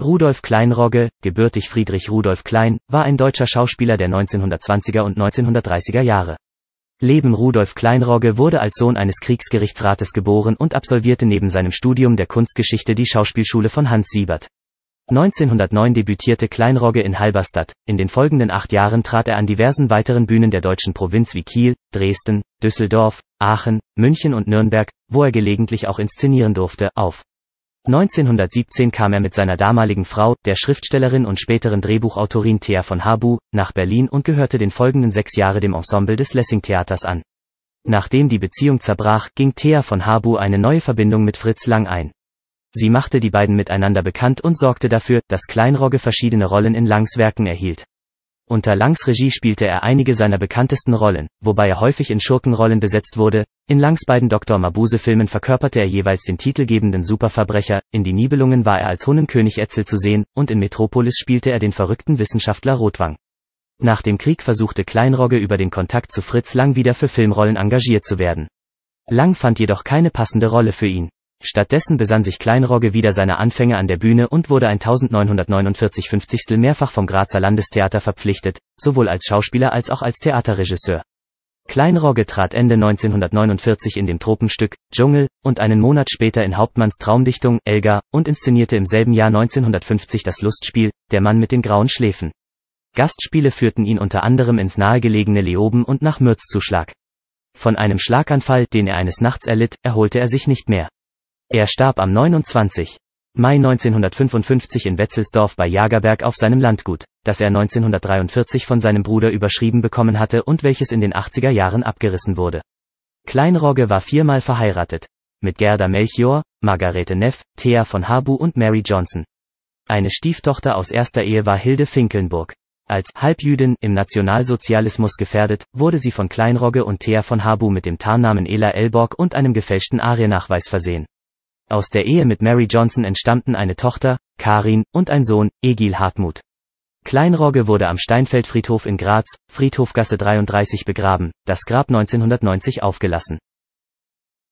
Rudolf Kleinrogge, gebürtig Friedrich Rudolf Klein, war ein deutscher Schauspieler der 1920er und 1930er Jahre. Leben Rudolf Kleinrogge wurde als Sohn eines Kriegsgerichtsrates geboren und absolvierte neben seinem Studium der Kunstgeschichte die Schauspielschule von Hans Siebert. 1909 debütierte Kleinrogge in Halberstadt, in den folgenden acht Jahren trat er an diversen weiteren Bühnen der deutschen Provinz wie Kiel, Dresden, Düsseldorf, Aachen, München und Nürnberg, wo er gelegentlich auch inszenieren durfte, auf. 1917 kam er mit seiner damaligen Frau, der Schriftstellerin und späteren Drehbuchautorin Thea von Habu, nach Berlin und gehörte den folgenden sechs Jahre dem Ensemble des Lessing-Theaters an. Nachdem die Beziehung zerbrach, ging Thea von Habu eine neue Verbindung mit Fritz Lang ein. Sie machte die beiden miteinander bekannt und sorgte dafür, dass Kleinrogge verschiedene Rollen in Langs Werken erhielt. Unter Langs Regie spielte er einige seiner bekanntesten Rollen, wobei er häufig in Schurkenrollen besetzt wurde, in Langs beiden Dr. Mabuse-Filmen verkörperte er jeweils den titelgebenden Superverbrecher, in Die Nibelungen war er als Hunnenkönig Etzel zu sehen, und in Metropolis spielte er den verrückten Wissenschaftler Rotwang. Nach dem Krieg versuchte Kleinrogge über den Kontakt zu Fritz Lang wieder für Filmrollen engagiert zu werden. Lang fand jedoch keine passende Rolle für ihn. Stattdessen besann sich Kleinrogge wieder seine Anfänge an der Bühne und wurde 1949 50. mehrfach vom Grazer Landestheater verpflichtet, sowohl als Schauspieler als auch als Theaterregisseur. Kleinrogge trat Ende 1949 in dem Tropenstück Dschungel und einen Monat später in Hauptmanns Traumdichtung Elga und inszenierte im selben Jahr 1950 das Lustspiel Der Mann mit den grauen Schläfen. Gastspiele führten ihn unter anderem ins nahegelegene Leoben und nach Mürzzuschlag. Von einem Schlaganfall, den er eines Nachts erlitt, erholte er sich nicht mehr. Er starb am 29. Mai 1955 in Wetzelsdorf bei Jagerberg auf seinem Landgut das er 1943 von seinem Bruder überschrieben bekommen hatte und welches in den 80er Jahren abgerissen wurde. Kleinrogge war viermal verheiratet. Mit Gerda Melchior, Margarete Neff, Thea von Habu und Mary Johnson. Eine Stieftochter aus erster Ehe war Hilde Finkelnburg. Als Halbjüdin im Nationalsozialismus gefährdet, wurde sie von Kleinrogge und Thea von Habu mit dem Tarnnamen Ela Elborg und einem gefälschten Ariennachweis versehen. Aus der Ehe mit Mary Johnson entstammten eine Tochter, Karin, und ein Sohn, Egil Hartmut. Kleinrogge wurde am Steinfeldfriedhof in Graz, Friedhofgasse 33 begraben, das Grab 1990 aufgelassen